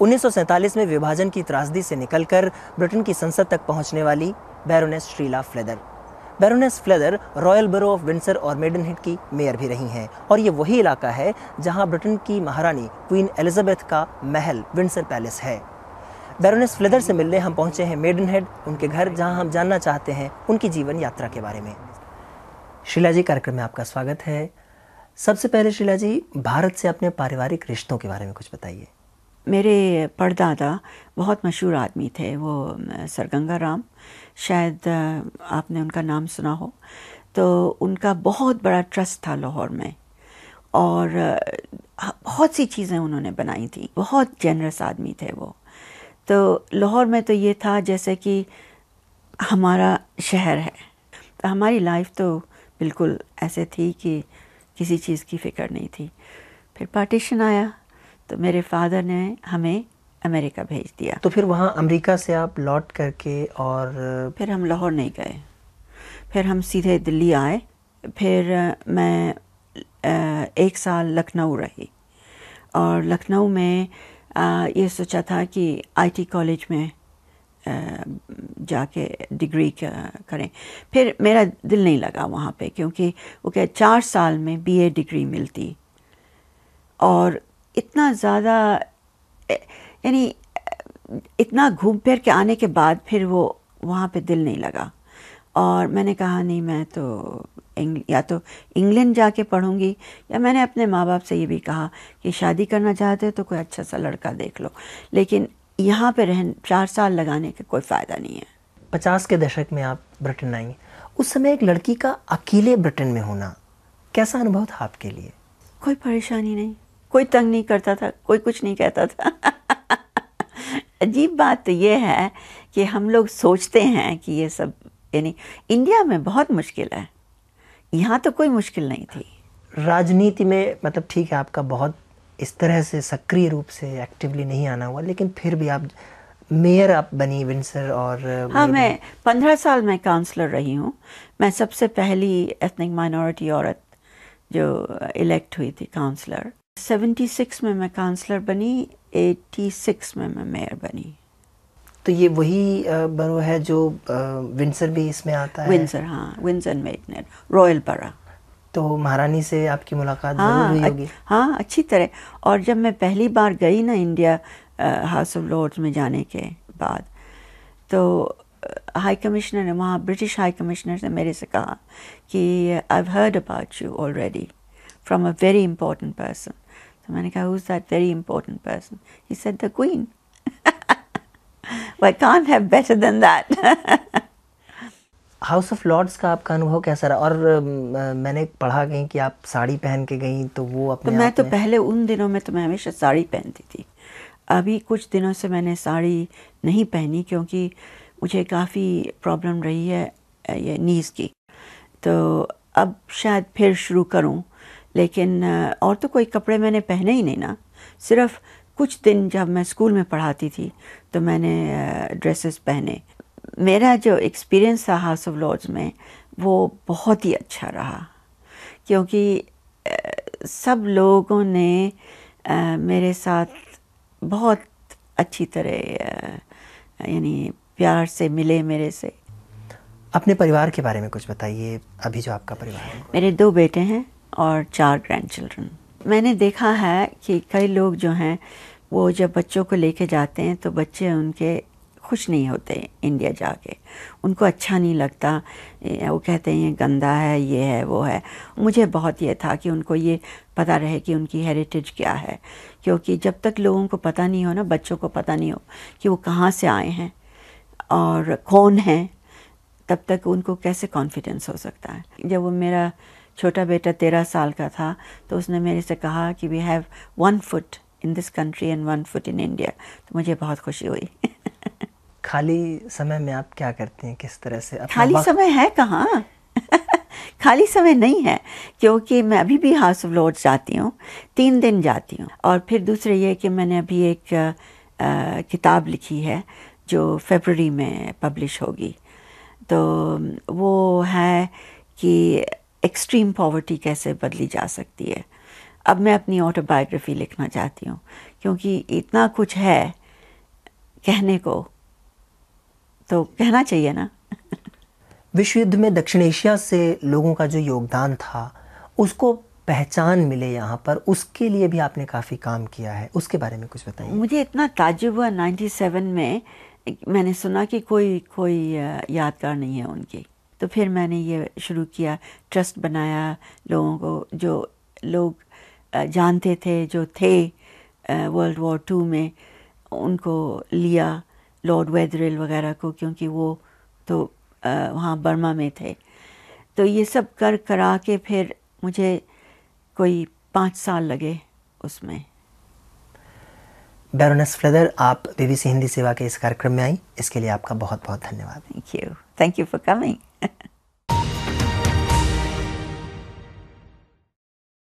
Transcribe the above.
उन्नीस में विभाजन की त्रासदी से निकलकर ब्रिटेन की संसद तक पहुंचने वाली baroness Shreela Flather baroness Flather royal borough of Windsor और मेडनहिट की मेयर भी रही हैं और ये वही इलाका है जहां ब्रिटेन की महारानी क्वीन एलिजाबेथ का महल विंसर पैलेस है बैरोनेस फ्लेदर से मिलने हम पहुंचे हैं मेडनहेड उनके घर जहां हम जानना चाहते हैं उनकी जीवन यात्रा के बारे में शिला जी कार्यक्रम में आपका स्वागत है सबसे पहले शिला जी भारत से अपने पारिवारिक रिश्तों के बारे में कुछ बताइए मेरे परदादा बहुत मशहूर आदमी थे वो सरगंगा राम शायद आपने उनका नाम सुना हो तो उनका बहुत बड़ा ट्रस्ट था लाहौर में और बहुत सी चीज़ें उन्होंने बनाई थी बहुत जेनरस आदमी थे वो तो लाहौर में तो ये था जैसे कि हमारा शहर है तो हमारी लाइफ तो बिल्कुल ऐसे थी कि किसी चीज़ की फ़िक्र नहीं थी फिर पार्टीशन आया तो मेरे फादर ने हमें अमेरिका भेज दिया तो फिर वहाँ अमेरिका से आप लौट करके और फिर हम लाहौर नहीं गए फिर हम सीधे दिल्ली आए फिर मैं एक साल लखनऊ रही और लखनऊ में ये सोचा था कि आईटी कॉलेज में जाके डिग्री करें फिर मेरा दिल नहीं लगा वहाँ पे क्योंकि वो क्या चार साल में बीए डिग्री मिलती और इतना ज़्यादा यानी इतना घूम फिर के आने के बाद फिर वो वहाँ पे दिल नहीं लगा और मैंने कहा नहीं मैं तो या तो इंग्लैंड जाके पढ़ूंगी या मैंने अपने माँ बाप से ये भी कहा कि शादी करना चाहते हो तो कोई अच्छा सा लड़का देख लो लेकिन यहाँ पे रहन चार साल लगाने का कोई फ़ायदा नहीं है पचास के दशक में आप ब्रिटेन आई उस समय एक लड़की का अकेले ब्रिटेन में होना कैसा अनुभव था आपके लिए कोई परेशानी नहीं कोई तंग नहीं करता था कोई कुछ नहीं कहता था अजीब बात तो ये है कि हम लोग सोचते हैं कि ये सब यानी इंडिया में बहुत मुश्किल है यहाँ तो कोई मुश्किल नहीं थी राजनीति में मतलब ठीक है आपका बहुत इस तरह से सक्रिय रूप से एक्टिवली नहीं आना हुआ लेकिन फिर भी आप मेयर आप बनी विंसर और हाँ मैं पंद्रह साल मैं काउंसलर रही हूँ मैं सबसे पहली एथनिक माइनॉरिटी औरत जो इलेक्ट हुई थी काउंसलर 76 में मैं काउंसलर बनी 86 में मैं मेयर बनी तो ये वही बरो है जो विंसर भी इसमें आता है विंसर हाँ विंसर मेडनेट रॉयल बरा तो महारानी से आपकी मुलाकात हाँ, हुई होगी हाँ अच्छी तरह और जब मैं पहली बार गई ना इंडिया हाउस ऑफ लॉर्ड्स में जाने के बाद तो हाई कमिश्नर ने वहाँ ब्रिटिश हाई कमिश्नर ने मेरे से कहा कि I heard about you already from a very important person तो मैंने कहा who's that very important person? He said the queen. well, I can't have better than that. House of lords का आपका अनुभव कैसा रहा और uh, मैंने पढ़ा गई कि आप साड़ी पहन के गई तो वो तो अपने तो मैं तो पहले उन दिनों में तो मैं हमेशा साड़ी पहनती थी अभी कुछ दिनों से मैंने साड़ी नहीं पहनी क्योंकि मुझे काफ़ी प्रॉब्लम रही है ये नीज़ की तो अब शायद फिर शुरू करूं लेकिन और तो कोई कपड़े मैंने पहने ही नहीं ना सिर्फ कुछ दिन जब मैं स्कूल में पढ़ाती थी तो मैंने ड्रेसेस पहने मेरा जो एक्सपीरियंस था हाउस ऑफ लॉर्ड्स में वो बहुत ही अच्छा रहा क्योंकि सब लोगों ने मेरे साथ बहुत अच्छी तरह यानी प्यार से मिले मेरे से अपने परिवार के बारे में कुछ बताइए अभी जो आपका परिवार है मेरे दो बेटे हैं और चार ग्रैंड चिल्ड्रन मैंने देखा है कि कई लोग जो हैं वो जब बच्चों को लेके जाते हैं तो बच्चे उनके खुश नहीं होते इंडिया जाके उनको अच्छा नहीं लगता वो कहते हैं ये गंदा है ये है वो है मुझे बहुत ये था कि उनको ये पता रहे कि उनकी हेरिटेज क्या है क्योंकि जब तक लोगों को पता नहीं हो ना बच्चों को पता नहीं हो कि वो कहाँ से आए हैं और कौन हैं तब तक उनको कैसे कॉन्फिडेंस हो सकता है जब वो मेरा छोटा बेटा तेरह साल का था तो उसने मेरे से कहा कि we have one foot in this country and one foot in India तो मुझे बहुत खुशी हुई खाली समय में आप क्या करती हैं किस तरह से खाली समय है कहाँ खाली समय नहीं है क्योंकि मैं अभी भी हाउस ऑफ लॉर्ड्स जाती हूँ तीन दिन जाती हूँ और फिर दूसरे ये कि मैंने अभी एक आ, आ, किताब लिखी है जो फेबररी में पब्लिश होगी तो वो है कि एक्सट्रीम पॉवर्टी कैसे बदली जा सकती है अब मैं अपनी ऑटोबायोग्राफी लिखना चाहती हूँ क्योंकि इतना कुछ है कहने को तो कहना चाहिए ना विश्व युद्ध में दक्षिण एशिया से लोगों का जो योगदान था उसको पहचान मिले यहाँ पर उसके लिए भी आपने काफ़ी काम किया है उसके बारे में कुछ बताइए मुझे इतना ताजुब हुआ 97 में मैंने सुना कि कोई कोई यादगार नहीं है उनकी तो फिर मैंने ये शुरू किया ट्रस्ट बनाया लोगों को जो लोग जानते थे जो थे वर्ल्ड वॉर टू में उनको लिया लॉर्ड वेदरेल वगैरह को क्योंकि वो तो वहाँ बर्मा में थे तो ये सब कर करा के फिर मुझे कोई पाँच साल लगे उसमें बैरोनस फ्लेदर आप बीबीसी हिंदी सेवा के इस कार्यक्रम में आई इसके लिए आपका बहुत बहुत धन्यवाद thank you thank you for coming